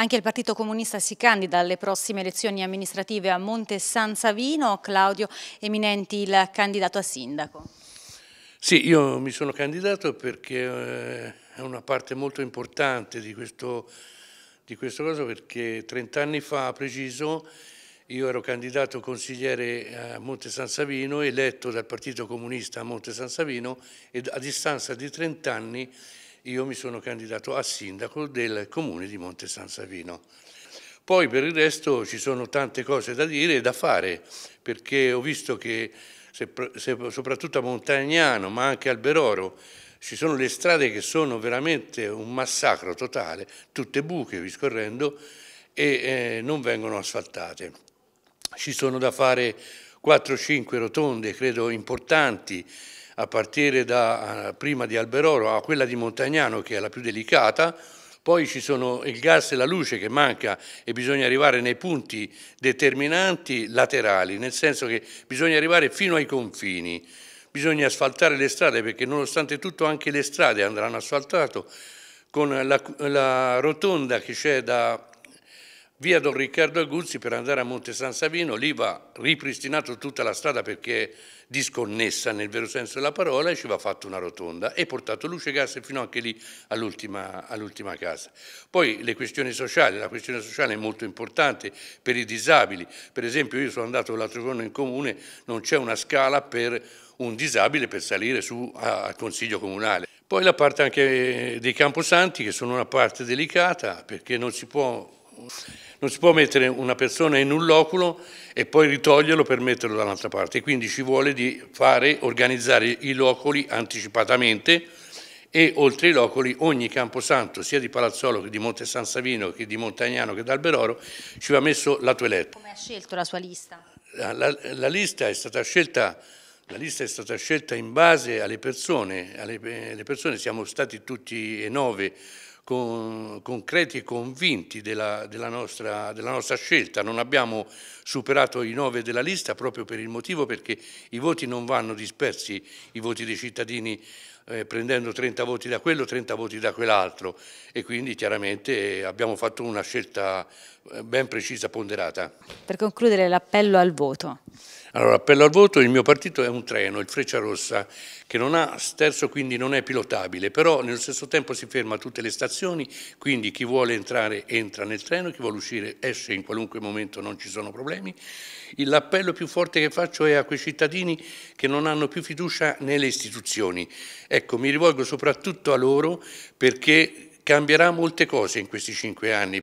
Anche il Partito Comunista si candida alle prossime elezioni amministrative a Monte San Savino. Claudio Eminenti, il candidato a sindaco. Sì, io mi sono candidato perché eh, è una parte molto importante di questo, di questo caso perché 30 anni fa preciso io ero candidato consigliere a Monte San Savino, eletto dal Partito Comunista a Monte San Savino e a distanza di 30 anni io mi sono candidato a sindaco del comune di Monte San Savino. Poi per il resto ci sono tante cose da dire e da fare, perché ho visto che se, se, soprattutto a Montagnano, ma anche a Alberoro, ci sono le strade che sono veramente un massacro totale, tutte buche, vi scorrendo, e eh, non vengono asfaltate. Ci sono da fare 4-5 rotonde, credo, importanti, a partire da eh, prima di Alberoro a quella di Montagnano che è la più delicata, poi ci sono il gas e la luce che manca e bisogna arrivare nei punti determinanti laterali, nel senso che bisogna arrivare fino ai confini, bisogna asfaltare le strade perché nonostante tutto anche le strade andranno asfaltate con la, la rotonda che c'è da via Don Riccardo Aguzzi per andare a Monte San Savino, lì va ripristinato tutta la strada perché è disconnessa nel vero senso della parola e ci va fatta una rotonda e portato luce e gas fino anche lì all'ultima, all casa. Poi le questioni sociali, la questione sociale è molto importante per i disabili, per esempio io sono andato l'altro giorno in comune, non c'è una scala per un disabile per salire su al Consiglio Comunale. Poi la parte anche dei Camposanti, che sono una parte delicata, perché non si può non si può mettere una persona in un loculo e poi ritoglierlo per metterlo dall'altra parte. Quindi ci vuole di fare, organizzare i loculi anticipatamente e oltre i loculi ogni camposanto, sia di Palazzolo che di Monte San Savino che di Montagnano che d'Alberoro, ci va messo la toeletta. Come ha scelto la sua lista? La, la, la, lista è stata scelta... La lista è stata scelta in base alle persone, alle, alle eh, persone siamo stati tutti e nove con, concreti e convinti della, della, nostra, della, nostra, scelta. Non abbiamo superato i nove della lista proprio per il motivo perché i voti non vanno dispersi, i voti dei cittadini eh, prendendo 30 voti da quello, 30 voti da quell'altro e quindi chiaramente abbiamo fatto una scelta eh, ben precisa, ponderata. Per concludere l'appello al voto. Allora, appello al voto, il mio partito è un treno, il Freccia Rossa, che non ha sterzo, quindi non è pilotabile, però nello stesso tempo si ferma a tutte le stazioni, quindi chi vuole entrare entra nel treno, chi vuole uscire esce in qualunque momento, non ci sono problemi. L'appello più forte che faccio è a quei cittadini che non hanno più fiducia nelle istituzioni. Ecco, mi rivolgo soprattutto a loro perché cambierà molte cose in questi cinque anni.